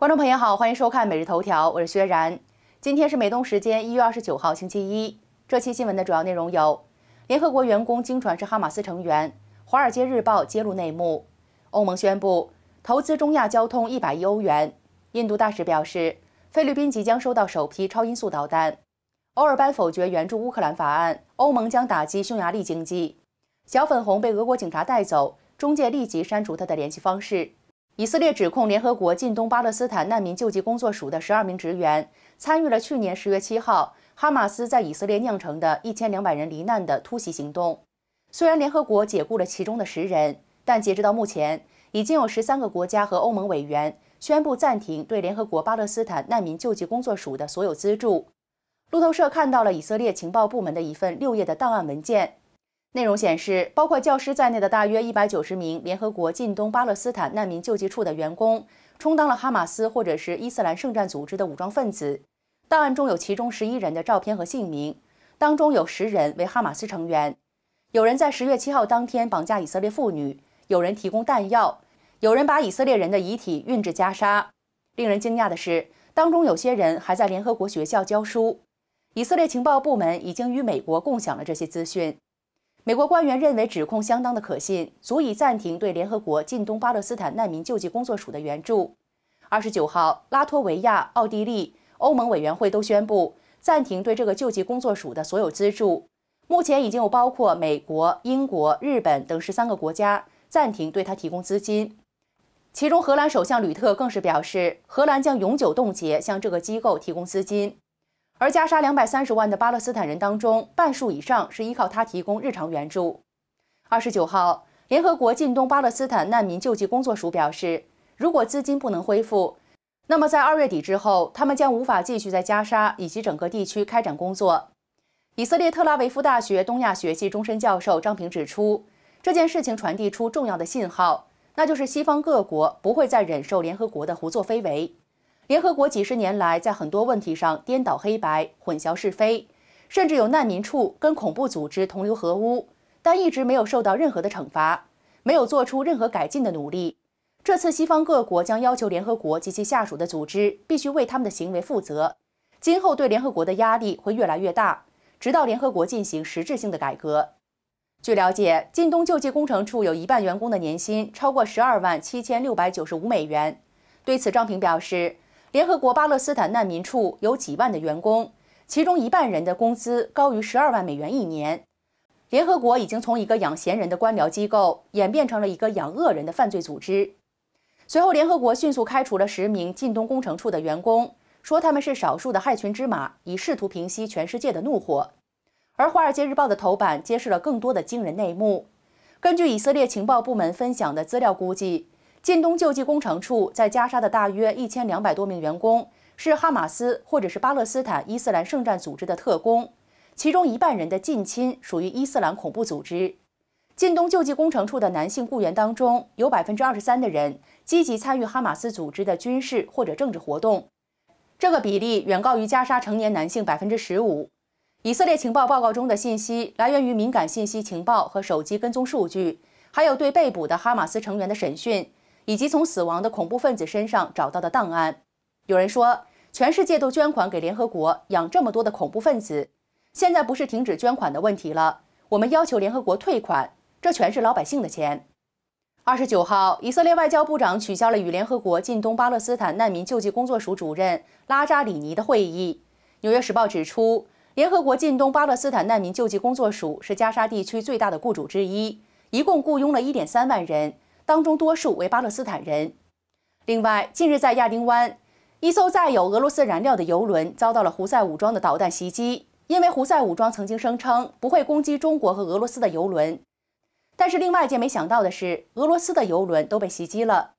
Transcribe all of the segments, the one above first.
观众朋友好，欢迎收看《每日头条》，我是薛然。今天是美东时间一月二十九号，星期一。这期新闻的主要内容有：联合国员工经传是哈马斯成员；《华尔街日报》揭露内幕；欧盟宣布投资中亚交通一百亿欧元；印度大使表示菲律宾即将收到首批超音速导弹；欧尔班否决援助乌克兰法案；欧盟将打击匈牙利经济；小粉红被俄国警察带走，中介立即删除他的联系方式。以色列指控联合国近东巴勒斯坦难民救济工作署的十二名职员参与了去年十月七号哈马斯在以色列酿成的一千两百人罹难的突袭行动。虽然联合国解雇了其中的十人，但截止到目前，已经有十三个国家和欧盟委员宣布暂停对联合国巴勒斯坦难民救济工作署的所有资助。路透社看到了以色列情报部门的一份六页的档案文件。内容显示，包括教师在内的大约一百九十名联合国近东巴勒斯坦难民救济处的员工充当了哈马斯或者是伊斯兰圣战组织的武装分子。档案中有其中十一人的照片和姓名，当中有十人为哈马斯成员。有人在十月七号当天绑架以色列妇女，有人提供弹药，有人把以色列人的遗体运至加沙。令人惊讶的是，当中有些人还在联合国学校教书。以色列情报部门已经与美国共享了这些资讯。美国官员认为指控相当的可信，足以暂停对联合国近东巴勒斯坦难民救济工作署的援助。二十九号，拉脱维亚、奥地利、欧盟委员会都宣布暂停对这个救济工作署的所有资助。目前已经有包括美国、英国、日本等十三个国家暂停对他提供资金。其中，荷兰首相吕特更是表示，荷兰将永久冻结向这个机构提供资金。而加沙两百三十万的巴勒斯坦人当中，半数以上是依靠他提供日常援助。二十九号，联合国近东巴勒斯坦难民救济工作署表示，如果资金不能恢复，那么在二月底之后，他们将无法继续在加沙以及整个地区开展工作。以色列特拉维夫大学东亚学系终身教授张平指出，这件事情传递出重要的信号，那就是西方各国不会再忍受联合国的胡作非为。联合国几十年来在很多问题上颠倒黑白、混淆是非，甚至有难民处跟恐怖组织同流合污，但一直没有受到任何的惩罚，没有做出任何改进的努力。这次西方各国将要求联合国及其下属的组织必须为他们的行为负责，今后对联合国的压力会越来越大，直到联合国进行实质性的改革。据了解，津东救济工程处有一半员工的年薪超过十二万七千六百九十五美元。对此，张平表示。联合国巴勒斯坦难民处有几万的员工，其中一半人的工资高于十二万美元一年。联合国已经从一个养闲人的官僚机构演变成了一个养恶人的犯罪组织。随后，联合国迅速开除了十名近东工程处的员工，说他们是少数的害群之马，以试图平息全世界的怒火。而《华尔街日报》的头版揭示了更多的惊人内幕。根据以色列情报部门分享的资料估计。近东救济工程处在加沙的大约一千两百多名员工是哈马斯或者是巴勒斯坦伊斯兰圣战组织的特工，其中一半人的近亲属于伊斯兰恐怖组织。近东救济工程处的男性雇员当中，有百分之二十三的人积极参与哈马斯组织的军事或者政治活动，这个比例远高于加沙成年男性百分之十五。以色列情报报告中的信息来源于敏感信息情报和手机跟踪数据，还有对被捕的哈马斯成员的审讯。以及从死亡的恐怖分子身上找到的档案，有人说全世界都捐款给联合国养这么多的恐怖分子，现在不是停止捐款的问题了，我们要求联合国退款，这全是老百姓的钱。二十九号，以色列外交部长取消了与联合国近东巴勒斯坦难民救济工作署主任拉扎里尼的会议。纽约时报指出，联合国近东巴勒斯坦难民救济工作署是加沙地区最大的雇主之一，一共雇佣了一点三万人。当中多数为巴勒斯坦人。另外，近日在亚丁湾，一艘载有俄罗斯燃料的油轮遭到了胡塞武装的导弹袭击。因为胡塞武装曾经声称不会攻击中国和俄罗斯的油轮，但是令外界没想到的是，俄罗斯的油轮都被袭击了。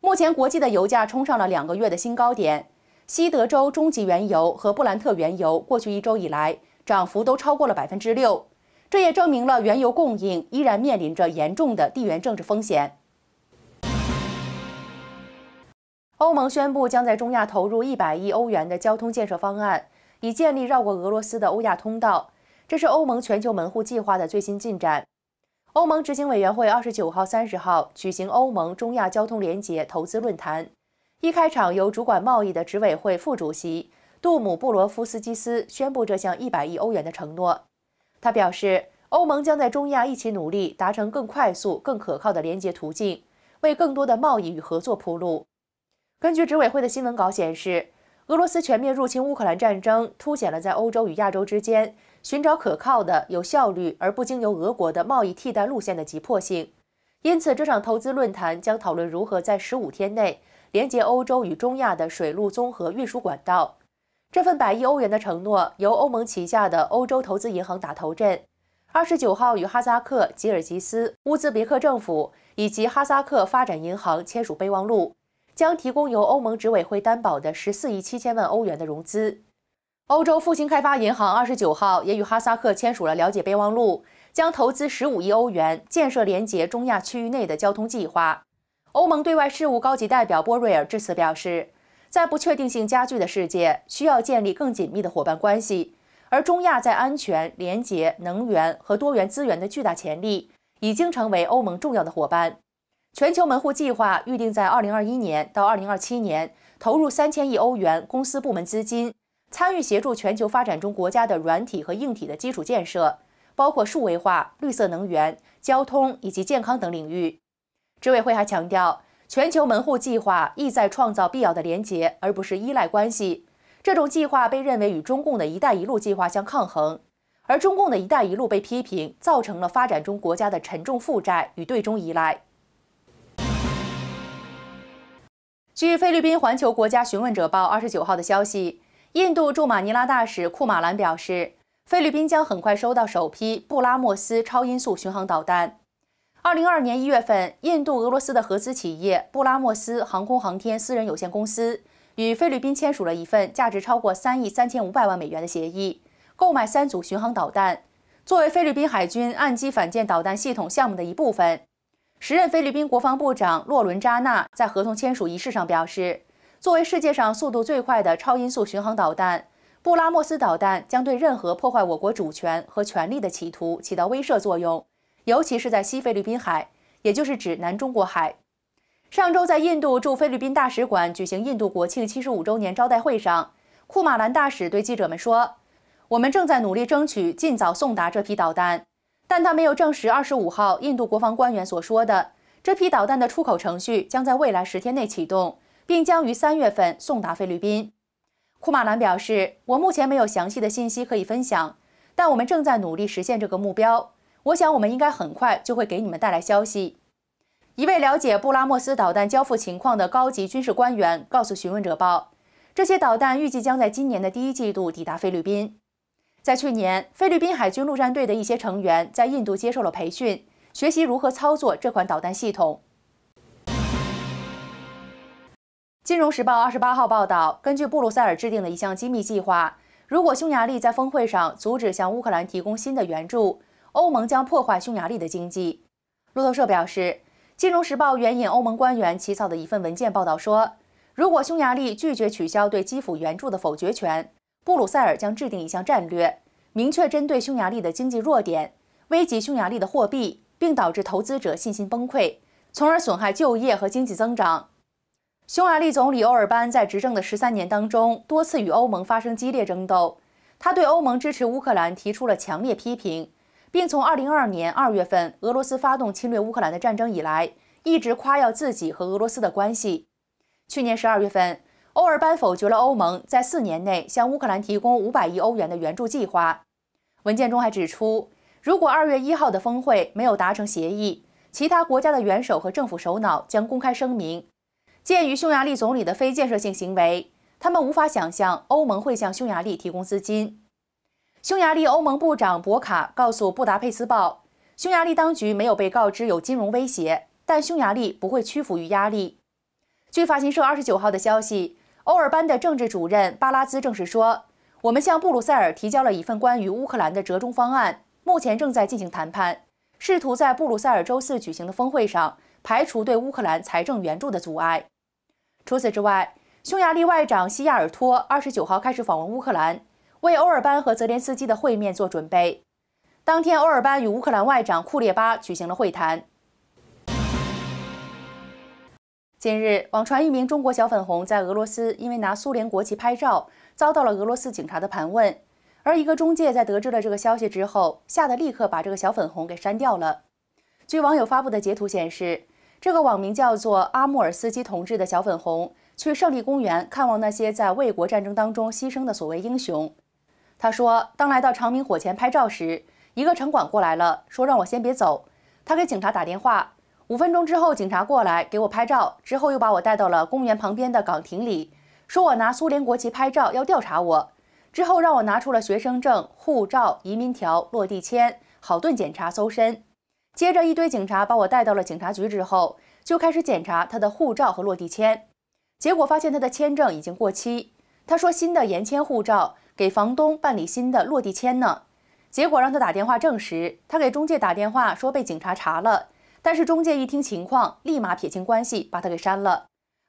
目前，国际的油价冲上了两个月的新高点。西德州中级原油和布兰特原油过去一周以来涨幅都超过了百分之六，这也证明了原油供应依然面临着严重的地缘政治风险。欧盟宣布将在中亚投入一百亿欧元的交通建设方案，以建立绕过俄罗斯的欧亚通道。这是欧盟全球门户计划的最新进展。欧盟执行委员会二十九号、三十号举行欧盟中亚交通联结投资论坛。一开场，由主管贸易的执委会副主席杜姆布罗夫斯基斯宣布这项一百亿欧元的承诺。他表示，欧盟将在中亚一起努力，达成更快速、更可靠的联结途径，为更多的贸易与合作铺路。根据执委会的新闻稿显示，俄罗斯全面入侵乌克兰战争凸显了在欧洲与亚洲之间寻找可靠的、有效率而不经由俄国的贸易替代路线的急迫性。因此，这场投资论坛将讨论如何在十五天内连接欧洲与中亚的水路综合运输管道。这份百亿欧元的承诺由欧盟旗下的欧洲投资银行打头阵。二十九号与哈萨克、吉尔吉斯、乌兹别克政府以及哈萨克发展银行签署备忘录。将提供由欧盟执委会担保的十四亿七千万欧元的融资。欧洲复兴开发银行二十九号也与哈萨克签署了了解备忘录，将投资十五亿欧元建设连接中亚区域内的交通计划。欧盟对外事务高级代表波瑞尔致辞表示，在不确定性加剧的世界，需要建立更紧密的伙伴关系，而中亚在安全、廉洁、能源和多元资源的巨大潜力，已经成为欧盟重要的伙伴。全球门户计划预定在二零二一年到二零二七年投入三千亿欧元公司部门资金，参与协助全球发展中国家的软体和硬体的基础建设，包括数位化、绿色能源、交通以及健康等领域。执委会还强调，全球门户计划意在创造必要的联结，而不是依赖关系。这种计划被认为与中共的一带一路计划相抗衡，而中共的一带一路被批评造成了发展中国家的沉重负债与对中依赖。据菲律宾环球国家询问者报二十九号的消息，印度驻马尼拉大使库马兰表示，菲律宾将很快收到首批布拉莫斯超音速巡航导弹。二零二二年一月份，印度俄罗斯的合资企业布拉莫斯航空航天私人有限公司与菲律宾签署了一份价值超过三亿三千五百万美元的协议，购买三组巡航导弹，作为菲律宾海军岸基反舰导弹系统项目的一部分。时任菲律宾国防部长洛伦扎纳在合同签署仪式上表示：“作为世界上速度最快的超音速巡航导弹，布拉莫斯导弹将对任何破坏我国主权和权利的企图起到威慑作用，尤其是在西菲律宾海，也就是指南中国海。”上周，在印度驻菲律宾大使馆举行印度国庆七十五周年招待会上，库马兰大使对记者们说：“我们正在努力争取尽早送达这批导弹。”但他没有证实二十五号印度国防官员所说的这批导弹的出口程序将在未来十天内启动，并将于三月份送达菲律宾。库马兰表示：“我目前没有详细的信息可以分享，但我们正在努力实现这个目标。我想我们应该很快就会给你们带来消息。”一位了解布拉莫斯导弹交付情况的高级军事官员告诉《询问者报》，这些导弹预计将在今年的第一季度抵达菲律宾。在去年，菲律宾海军陆战队的一些成员在印度接受了培训，学习如何操作这款导弹系统。《金融时报》二十八号报道，根据布鲁塞尔制定的一项机密计划，如果匈牙利在峰会上阻止向乌克兰提供新的援助，欧盟将破坏匈牙利的经济。路透社表示，《金融时报》援引欧盟官员起草的一份文件报道说，如果匈牙利拒绝取消对基辅援助的否决权。布鲁塞尔将制定一项战略，明确针对匈牙利的经济弱点，危及匈牙利的货币，并导致投资者信心崩溃，从而损害就业和经济增长。匈牙利总理欧尔班在执政的十三年当中，多次与欧盟发生激烈争斗。他对欧盟支持乌克兰提出了强烈批评，并从二零二二年二月份俄罗斯发动侵略乌克兰的战争以来，一直夸耀自己和俄罗斯的关系。去年十二月份。欧尔班否决了欧盟在四年内向乌克兰提供五百亿欧元的援助计划。文件中还指出，如果二月一号的峰会没有达成协议，其他国家的元首和政府首脑将公开声明，鉴于匈牙利总理的非建设性行为，他们无法想象欧盟会向匈牙利提供资金。匈牙利欧盟部长博卡告诉《布达佩斯报》，匈牙利当局没有被告知有金融威胁，但匈牙利不会屈服于压力。据法新社二十九号的消息。欧尔班的政治主任巴拉兹证实说：“我们向布鲁塞尔提交了一份关于乌克兰的折中方案，目前正在进行谈判，试图在布鲁塞尔周四举行的峰会上排除对乌克兰财政援助的阻碍。”除此之外，匈牙利外长西亚尔托二十九号开始访问乌克兰，为欧尔班和泽连斯基的会面做准备。当天，欧尔班与乌克兰外长库列巴举行了会谈。近日，网传一名中国小粉红在俄罗斯因为拿苏联国旗拍照，遭到了俄罗斯警察的盘问。而一个中介在得知了这个消息之后，吓得立刻把这个小粉红给删掉了。据网友发布的截图显示，这个网名叫做阿穆尔斯基同志的小粉红，去胜利公园看望那些在卫国战争当中牺牲的所谓英雄。他说，当来到长明火前拍照时，一个城管过来了，说让我先别走。他给警察打电话。五分钟之后，警察过来给我拍照，之后又把我带到了公园旁边的岗亭里，说我拿苏联国旗拍照要调查我，之后让我拿出了学生证、护照、移民条、落地签，好顿检查搜身。接着一堆警察把我带到了警察局，之后就开始检查他的护照和落地签，结果发现他的签证已经过期。他说新的延签护照给房东办理新的落地签呢，结果让他打电话证实。他给中介打电话说被警察查了。但是中介一听情况，立马撇清关系，把他给删了。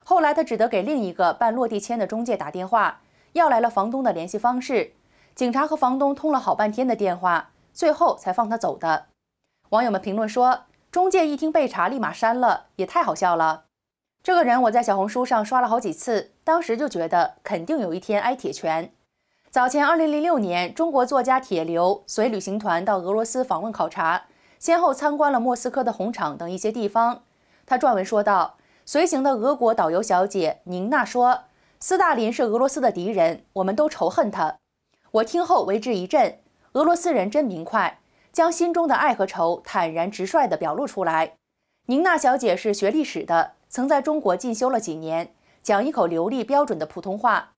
后来他只得给另一个办落地签的中介打电话，要来了房东的联系方式。警察和房东通了好半天的电话，最后才放他走的。网友们评论说：“中介一听被查，立马删了，也太好笑了。”这个人我在小红书上刷了好几次，当时就觉得肯定有一天挨铁拳。早前，二零零六年，中国作家铁流随旅行团到俄罗斯访问考察。先后参观了莫斯科的红场等一些地方。他撰文说道：“随行的俄国导游小姐宁娜说，斯大林是俄罗斯的敌人，我们都仇恨他。我听后为之一振。俄罗斯人真明快，将心中的爱和仇坦然直率地表露出来。”宁娜小姐是学历史的，曾在中国进修了几年，讲一口流利标准的普通话。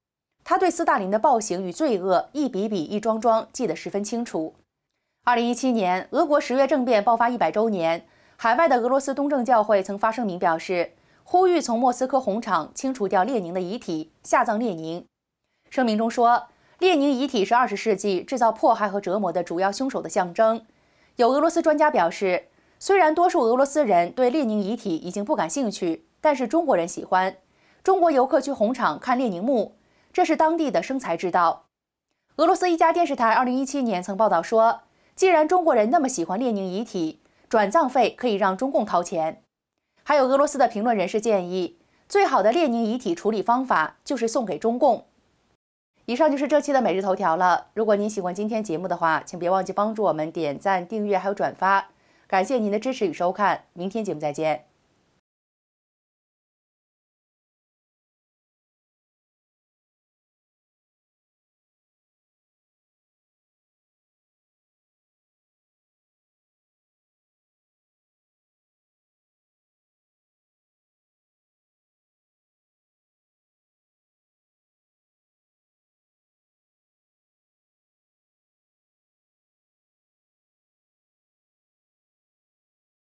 她对斯大林的暴行与罪恶，一笔笔、一桩桩记得十分清楚。二零一七年，俄国十月政变爆发一百周年，海外的俄罗斯东正教会曾发声明表示，呼吁从莫斯科红场清除掉列宁的遗体，下葬列宁。声明中说，列宁遗体是二十世纪制造迫害和折磨的主要凶手的象征。有俄罗斯专家表示，虽然多数俄罗斯人对列宁遗体已经不感兴趣，但是中国人喜欢。中国游客去红场看列宁墓，这是当地的生财之道。俄罗斯一家电视台二零一七年曾报道说。既然中国人那么喜欢列宁遗体，转葬费可以让中共掏钱。还有俄罗斯的评论人士建议，最好的列宁遗体处理方法就是送给中共。以上就是这期的每日头条了。如果您喜欢今天节目的话，请别忘记帮助我们点赞、订阅还有转发。感谢您的支持与收看，明天节目再见。